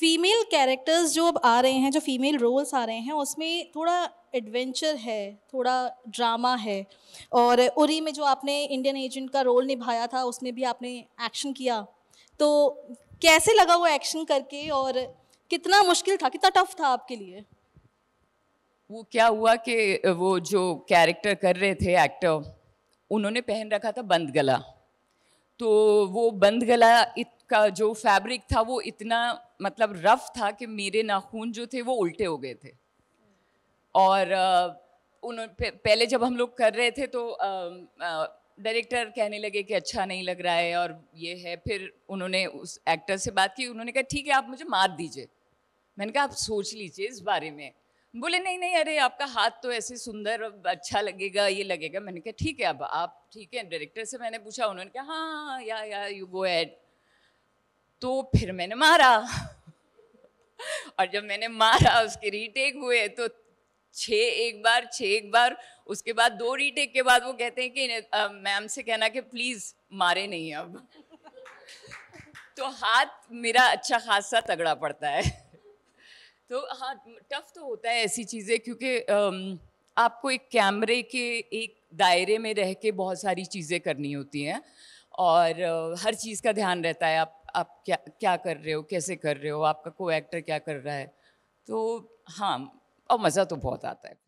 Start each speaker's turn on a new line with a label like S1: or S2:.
S1: female characters जो अब आ रहे हैं जो फीमेल रोल्स आ रहे हैं उसमें थोड़ा एडवेंचर है थोड़ा ड्रामा है और उरी में जो आपने इंडियन एजेंट का रोल निभाया था उसमें भी आपने एक्शन किया तो कैसे लगा वो एक्शन करके और कितना मुश्किल था कितना टफ था आपके लिए
S2: वो क्या हुआ कि वो जो कैरेक्टर कर रहे थे एक्टर उन्होंने पहन रखा था बंद गला तो वो बंद गला इत का जो फैब्रिक था वो इतना मतलब रफ था कि मेरे नाखून जो थे वो उल्टे हो गए थे और उन पहले जब हम लोग कर रहे थे तो डायरेक्टर कहने लगे कि अच्छा नहीं लग रहा है और ये है फिर उन्होंने उस एक्टर से बात की उन्होंने कहा ठीक है आप मुझे मार दीजिए मैंने कहा आप सोच लीजिए इस बारे में बोले नहीं नहीं अरे आपका हाथ तो ऐसे सुंदर अच्छा लगेगा ये लगेगा मैंने कहा ठीक है अब आप ठीक है डायरेक्टर से मैंने पूछा उन्होंने कहा हाँ, हाँ, हाँ या या यू गो एड तो फिर मैंने मारा और जब मैंने मारा उसके रीटेक हुए तो छः एक बार छः एक बार उसके बाद दो रीटेक के बाद वो कहते हैं कि मैम से कहना कि प्लीज़ मारे नहीं अब तो हाथ मेरा अच्छा खासा तगड़ा पड़ता है तो हाँ टफ तो होता है ऐसी चीज़ें क्योंकि आपको एक कैमरे के एक दायरे में रह के बहुत सारी चीज़ें करनी होती हैं और हर चीज़ का ध्यान रहता है आप आप क्या क्या कर रहे हो कैसे कर रहे हो आपका को एक्टर क्या कर रहा है तो हाँ और मज़ा तो बहुत आता है